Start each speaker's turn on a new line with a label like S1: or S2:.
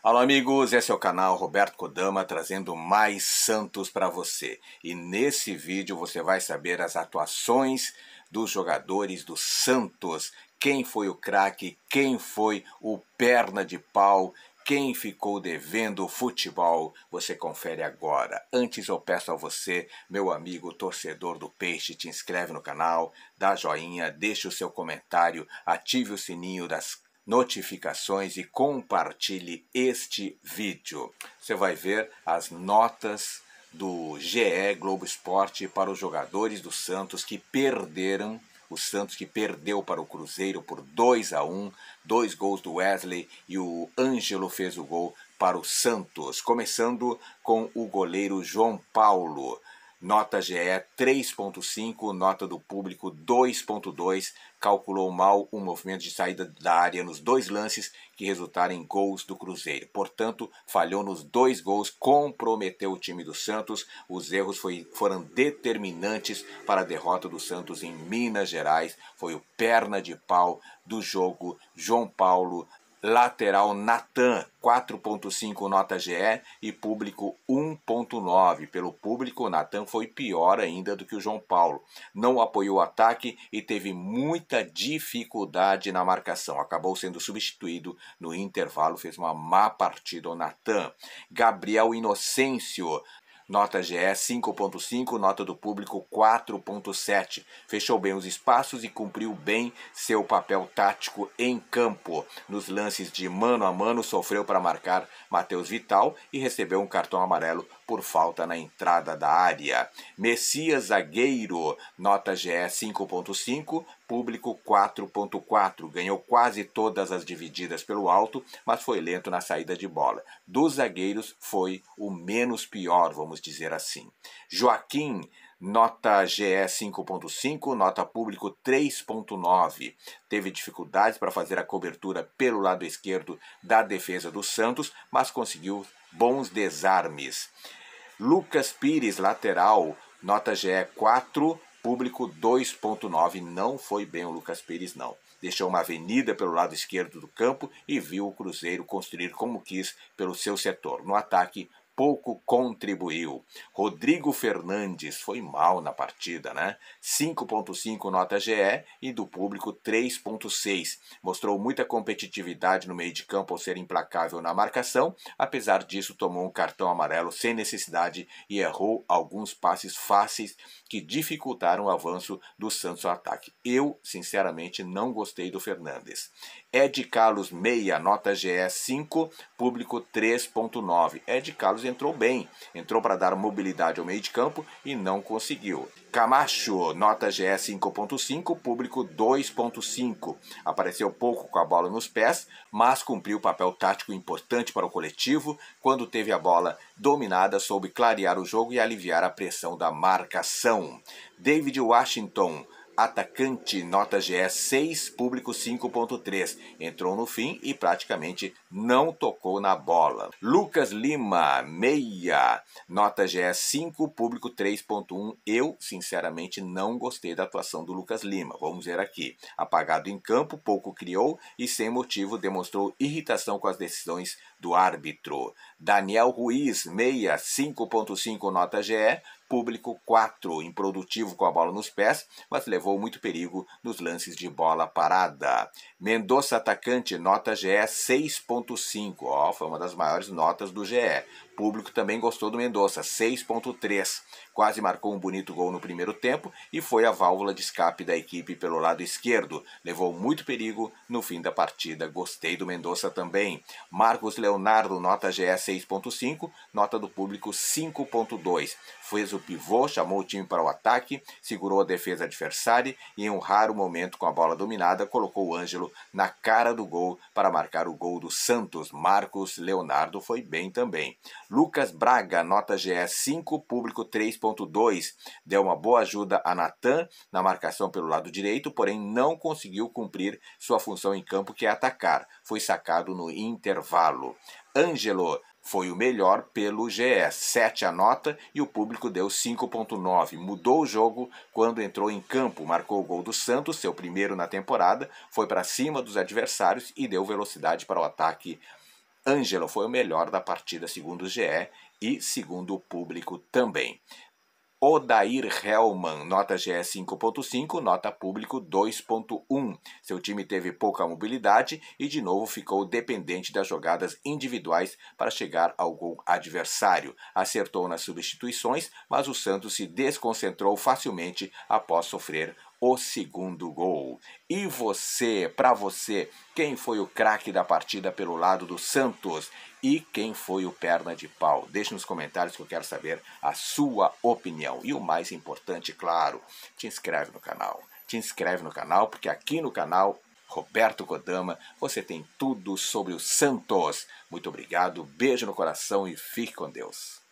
S1: Alô, amigos, esse é o canal Roberto Kodama trazendo mais Santos para você. E nesse vídeo você vai saber as atuações dos jogadores do Santos: quem foi o craque, quem foi o perna de pau, quem ficou devendo o futebol, você confere agora. Antes eu peço a você, meu amigo torcedor do Peixe, te inscreve no canal, dá joinha, deixa o seu comentário, ative o sininho das notificações e compartilhe este vídeo. Você vai ver as notas do GE Globo Esporte para os jogadores do Santos que perderam. O Santos que perdeu para o Cruzeiro por 2 a 1, dois gols do Wesley e o Ângelo fez o gol para o Santos, começando com o goleiro João Paulo. Nota GE 3.5, nota do público 2.2, calculou mal o movimento de saída da área nos dois lances que resultaram em gols do Cruzeiro. Portanto, falhou nos dois gols, comprometeu o time do Santos. Os erros foi, foram determinantes para a derrota do Santos em Minas Gerais. Foi o perna de pau do jogo João Paulo Lateral Natan 4.5 nota GE e público 1.9. Pelo público, Natan foi pior ainda do que o João Paulo. Não apoiou o ataque e teve muita dificuldade na marcação. Acabou sendo substituído no intervalo, fez uma má partida o Natan. Gabriel Inocêncio Nota GE 5.5, nota do público 4.7. Fechou bem os espaços e cumpriu bem seu papel tático em campo. Nos lances de mano a mano, sofreu para marcar Matheus Vital e recebeu um cartão amarelo por falta na entrada da área. Messias Zagueiro, nota GE 5.5, público 4.4, ganhou quase todas as divididas pelo alto, mas foi lento na saída de bola. Dos zagueiros foi o menos pior, vamos dizer assim. Joaquim Nota GE 5.5, nota público 3.9. Teve dificuldades para fazer a cobertura pelo lado esquerdo da defesa do Santos, mas conseguiu bons desarmes. Lucas Pires, lateral, nota GE 4, público 2.9. Não foi bem o Lucas Pires, não. Deixou uma avenida pelo lado esquerdo do campo e viu o Cruzeiro construir como quis pelo seu setor. No ataque, pouco contribuiu. Rodrigo Fernandes foi mal na partida, né? 5.5 nota GE e do público 3.6. Mostrou muita competitividade no meio de campo ao ser implacável na marcação, apesar disso tomou um cartão amarelo sem necessidade e errou alguns passes fáceis que dificultaram o avanço do Santos ao ataque. Eu, sinceramente, não gostei do Fernandes. Ed Carlos Meia, nota GE 5, público 3.9. Ed Carlos entrou bem, entrou para dar mobilidade ao meio de campo e não conseguiu. Camacho, nota GE 5.5, público 2.5. Apareceu pouco com a bola nos pés, mas cumpriu o papel tático importante para o coletivo. Quando teve a bola dominada, soube clarear o jogo e aliviar a pressão da marcação. David Washington, atacante, nota GE 6, público 5.3. Entrou no fim e praticamente não tocou na bola. Lucas Lima, meia, nota GE 5, público 3.1. Eu, sinceramente, não gostei da atuação do Lucas Lima. Vamos ver aqui. Apagado em campo, pouco criou e sem motivo demonstrou irritação com as decisões do árbitro. Daniel Ruiz, meia, 5.5, nota GE, público 4, improdutivo com a bola nos pés, mas levou muito perigo nos lances de bola parada. Mendonça atacante, nota GE 6.5, ó, foi uma das maiores notas do GE público também gostou do Mendonça, 6.3. Quase marcou um bonito gol no primeiro tempo e foi a válvula de escape da equipe pelo lado esquerdo. Levou muito perigo no fim da partida. Gostei do Mendonça também. Marcos Leonardo, nota GE 6.5, nota do público 5.2. Fez o pivô, chamou o time para o ataque, segurou a defesa adversária e em um raro momento com a bola dominada colocou o Ângelo na cara do gol para marcar o gol do Santos. Marcos Leonardo foi bem também. Lucas Braga, nota GS 5, público 3.2, deu uma boa ajuda a Natan na marcação pelo lado direito, porém não conseguiu cumprir sua função em campo que é atacar. Foi sacado no intervalo. Ângelo foi o melhor pelo GE, 7 a nota e o público deu 5.9. Mudou o jogo quando entrou em campo, marcou o gol do Santos, seu primeiro na temporada, foi para cima dos adversários e deu velocidade para o ataque Ângelo foi o melhor da partida, segundo o GE e segundo o público também. Odair Hellman, nota GE 5.5, nota público 2.1. Seu time teve pouca mobilidade e de novo ficou dependente das jogadas individuais para chegar ao gol adversário. Acertou nas substituições, mas o Santos se desconcentrou facilmente após sofrer o segundo gol. E você, para você, quem foi o craque da partida pelo lado do Santos e quem foi o perna de pau? Deixe nos comentários que eu quero saber a sua opinião. E o mais importante, claro, te inscreve no canal. Te inscreve no canal porque aqui no canal Roberto Kodama, você tem tudo sobre o Santos. Muito obrigado, beijo no coração e fique com Deus.